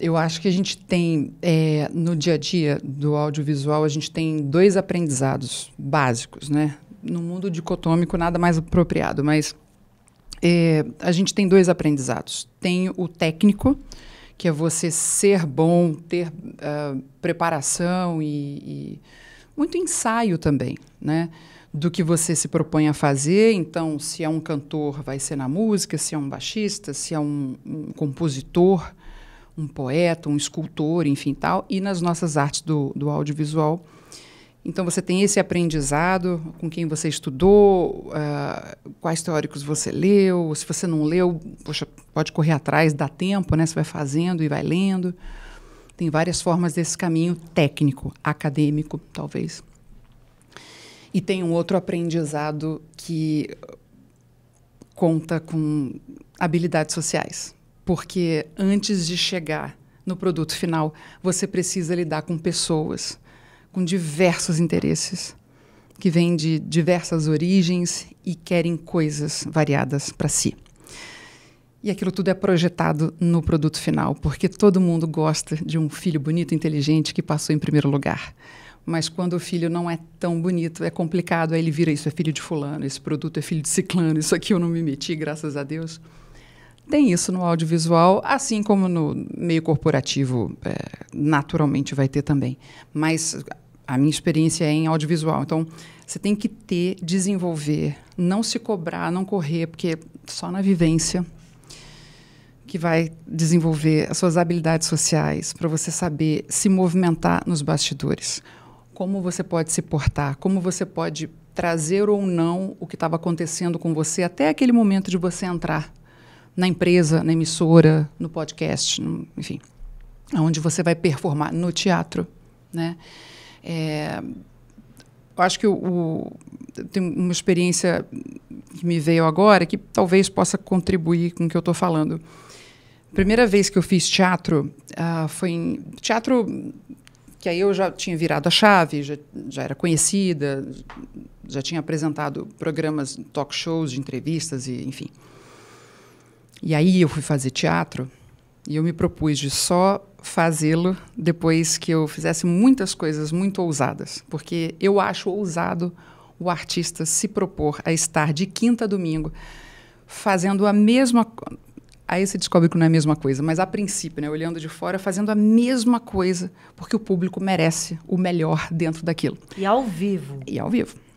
Eu acho que a gente tem, é, no dia a dia do audiovisual, a gente tem dois aprendizados básicos, né? No mundo dicotômico, nada mais apropriado, mas é, a gente tem dois aprendizados. Tem o técnico, que é você ser bom, ter uh, preparação e, e muito ensaio também, né? do que você se propõe a fazer. Então, se é um cantor, vai ser na música, se é um baixista, se é um, um compositor, um poeta, um escultor, enfim tal, e nas nossas artes do, do audiovisual. Então você tem esse aprendizado com quem você estudou, uh, quais teóricos você leu, se você não leu, poxa, pode correr atrás, dá tempo, né? Você vai fazendo e vai lendo. Tem várias formas desse caminho técnico, acadêmico, talvez. E tem um outro aprendizado que conta com habilidades sociais porque antes de chegar no produto final, você precisa lidar com pessoas com diversos interesses, que vêm de diversas origens e querem coisas variadas para si. E aquilo tudo é projetado no produto final, porque todo mundo gosta de um filho bonito, inteligente, que passou em primeiro lugar. Mas quando o filho não é tão bonito, é complicado, aí ele vira isso é filho de fulano, esse produto é filho de ciclano, isso aqui eu não me meti, graças a Deus. Tem isso no audiovisual, assim como no meio corporativo, é, naturalmente vai ter também. Mas a minha experiência é em audiovisual. Então, você tem que ter, desenvolver, não se cobrar, não correr, porque é só na vivência que vai desenvolver as suas habilidades sociais para você saber se movimentar nos bastidores. Como você pode se portar, como você pode trazer ou não o que estava acontecendo com você até aquele momento de você entrar na empresa, na emissora, no podcast, no, enfim, onde você vai performar no teatro, né? É, eu acho que o, o, tem uma experiência que me veio agora que talvez possa contribuir com o que eu estou falando. Primeira vez que eu fiz teatro uh, foi em teatro que aí eu já tinha virado a chave, já, já era conhecida, já tinha apresentado programas, talk shows, de entrevistas e enfim. E aí eu fui fazer teatro e eu me propus de só fazê-lo depois que eu fizesse muitas coisas muito ousadas, porque eu acho ousado o artista se propor a estar de quinta a domingo fazendo a mesma aí você descobre que não é a mesma coisa, mas a princípio, né, olhando de fora, fazendo a mesma coisa, porque o público merece o melhor dentro daquilo. E ao vivo. E ao vivo.